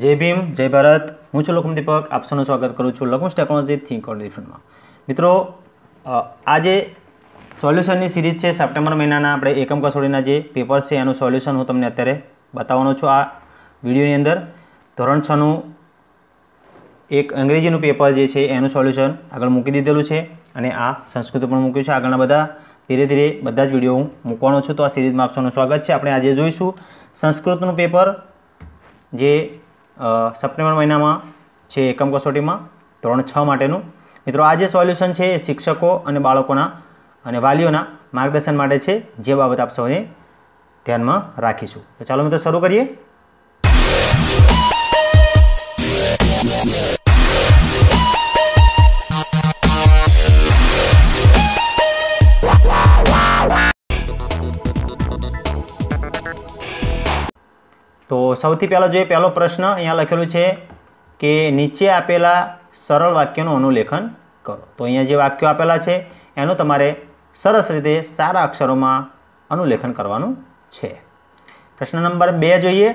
જય ભીમ જય ભારત હું છું લોકમ દીપક આપ સ્વાગત કરું છું લકુશ ટેકનોલોજી થિંક ઓર ડિફરન્ટમાં મિત્રો આજે સોલ્યુશનની સિરીઝ છે સપ્ટેમ્બર મહિનાના આપણે એકમ કસોડીના જે પેપર છે એનું સોલ્યુશન હું તમને અત્યારે બતાવવાનો છું આ વિડીયોની અંદર ધોરણ છનું એક અંગ્રેજીનું પેપર જે છે એનું સોલ્યુશન આગળ મૂકી દીધેલું છે અને આ સંસ્કૃત પણ મૂક્યું છે આગળના બધા ધીરે ધીરે બધા જ વિડીયો હું મૂકવાનો છું તો આ સિરીઝમાં આપસોનું સ્વાગત છે આપણે આજે જોઈશું સંસ્કૃતનું પેપર જે સપ્ટેમ્બર મહિનામાં છે એકમ કસોટીમાં ધોરણ છ માટેનું મિત્રો આ જે સોલ્યુશન છે એ શિક્ષકો અને બાળકોના અને વાલીઓના માર્ગદર્શન માટે છે જે બાબત આપ સૌએ ધ્યાનમાં રાખીશું તો ચાલો મિત્રો શરૂ કરીએ તો સૌથી પહેલો જોઈએ પહેલો પ્રશ્ન અહીંયા લખેલું છે કે નીચે આપેલા સરળ વાક્યનું અનુલેખન કરો તો અહીંયા જે વાક્યો આપેલા છે એનું તમારે સરસ રીતે સારા અક્ષરોમાં અનુલેખન કરવાનું છે પ્રશ્ન નંબર બે જોઈએ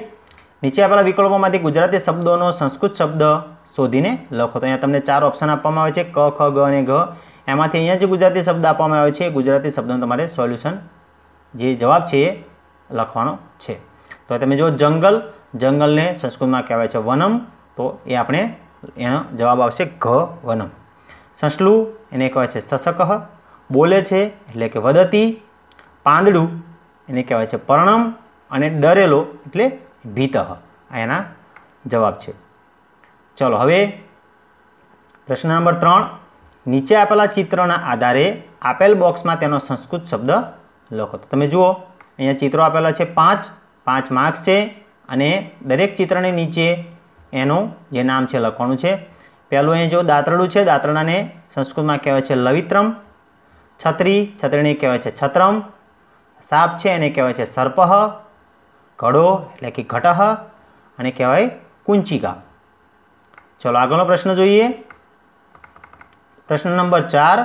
નીચે આપેલા વિકલ્પોમાંથી ગુજરાતી શબ્દોનો સંસ્કૃત શબ્દ શોધીને લખો તો અહીંયા તમને ચાર ઓપ્શન આપવામાં આવે છે ક ખ ગ અને ઘ એમાંથી અહીંયા જે ગુજરાતી શબ્દ આપવામાં આવે છે ગુજરાતી શબ્દનું તમારે સોલ્યુશન જે જવાબ છે એ લખવાનો છે તો તમે જો જંગલ જંગલને સંસ્કૃતમાં કહેવાય છે વનમ તો એ આપણે એનો જવાબ આવશે ઘ વનમ સંશ્લુ એને કહેવાય છે સશક બોલે છે એટલે કે વદતી પાંદડું એને કહેવાય છે પરણમ અને ડરેલો એટલે ભીતઃ આ એના જવાબ છે ચલો હવે પ્રશ્ન નંબર ત્રણ નીચે આપેલા ચિત્રના આધારે આપેલ બોક્સમાં તેનો સંસ્કૃત શબ્દ લખો તો તમે જુઓ અહીંયા ચિત્રો આપેલા છે પાંચ પાંચ માર્ક્સ છે અને દરેક ચિત્રની નીચે એનું જે નામ છે લખવાનું છે પહેલું અહીં જો દાંતરડું છે દાંતરડાને સંસ્કૃતમાં કહેવાય છે લવિત્રમ છત્રી છત્રીને કહેવાય છે છત્રમ સાપ છે એને કહેવાય છે સર્પહ ઘડો એટલે કે ઘટહ અને કહેવાય કુંચિકા ચલો આગળનો પ્રશ્ન જોઈએ પ્રશ્ન નંબર ચાર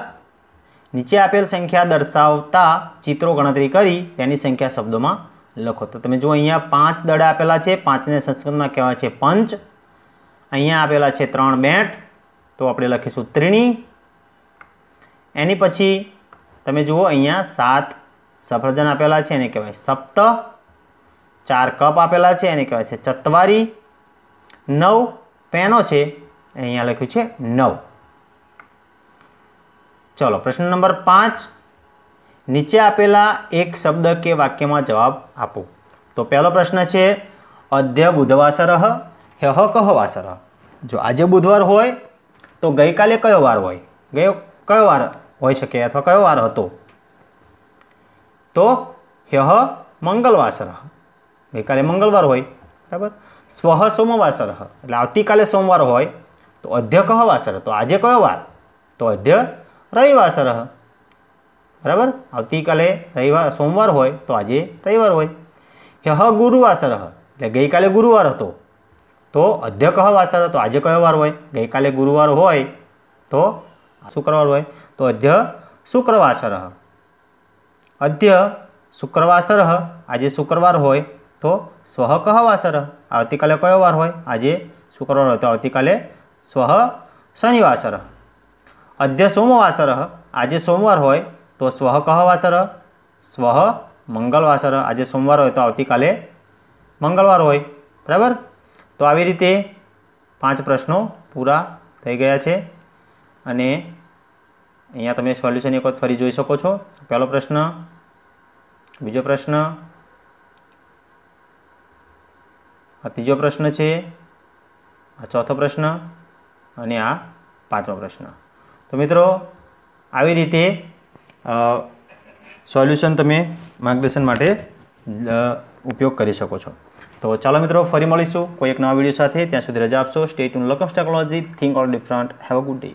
નીચે આપેલ સંખ્યા દર્શાવતા ચિત્રો ગણતરી કરી તેની સંખ્યા શબ્દોમાં લખો તો તમે જુઓ અહીંયા પાંચ દડા આપેલા છે પાંચને સંસ્કૃતમાં કહેવાય છે પંચ અહીંયા આપેલા છે ત્રણ બેટ તો આપણે લખીશું ત્રીણી એની પછી તમે જુઓ અહીંયા સાત સફરજન આપેલા છે એને કહેવાય સપ્ત ચાર કપ આપેલા છે એને કહેવાય છે ચતવારી નવ પેનો છે અહીંયા લખ્યું છે નવ ચલો પ્રશ્ન નંબર પાંચ નીચે આપેલા એક શબ્દ કે વાક્યમાં જવાબ આપો તો પહેલો પ્રશ્ન છે અધ્ય બુધવાસર હ્યહ કહ વાસર જો આજે બુધવાર હોય તો ગઈકાલે કયો વાર હોય ગયો કયો વાર હોઈ શકે અથવા કયો વાર હતો તો હ્યહ મંગલવાસર ગઈકાલે મંગળવાર હોય બરાબર સ્વહ સોમવાસર એટલે આવતીકાલે સોમવાર હોય તો અધ્ય કહ વાસર તો આજે કયો વાર તો અધ્ય રવિવાસર બરાબર આવતીકાલે રવિવાર સોમવાર હોય તો આજે રવિવાર હોય હ્ય ગુરુવાસર એટલે ગઈકાલે ગુરુવાર હતો તો અધ્ય કહ વાસર તો આજે કયો વાર હોય ગઈકાલે ગુરુવાર હોય તો શુક્રવાર હોય તો અધ્ય શુક્રવાસર અધ્ય શુક્રવાસર આજે શુક્રવાર હોય તો સ્વ કહ વાસર આવતીકાલે કયો વાર હોય આજે શુક્રવાર હોય તો આવતીકાલે સ્વ શનિવાસર અધ્ય સોમવાસર આજે સોમવાર હોય તો સ્વ કહવાસર સ્વહ મંગળવાસર આજે સોમવાર હોય તો આવતીકાલે મંગળવાર હોય બરાબર તો આવી રીતે પાંચ પ્રશ્નો પૂરા થઈ ગયા છે અને અહીંયા તમે સોલ્યુશન એક વખત ફરી જોઈ શકો છો પહેલો પ્રશ્ન બીજો પ્રશ્ન આ ત્રીજો પ્રશ્ન છે આ ચોથો પ્રશ્ન અને આ પાંચમો પ્રશ્ન તો મિત્રો આવી રીતે સોલ્યુશન તમે માર્ગદર્શન માટે ઉપયોગ કરી શકો છો તો ચાલો મિત્રો ફરી મળીશું કોઈ એક નવા વિડીયો સાથે ત્યાં સુધી રજા આપશો સ્ટેટ ટુ લકમ technology think all different have a good day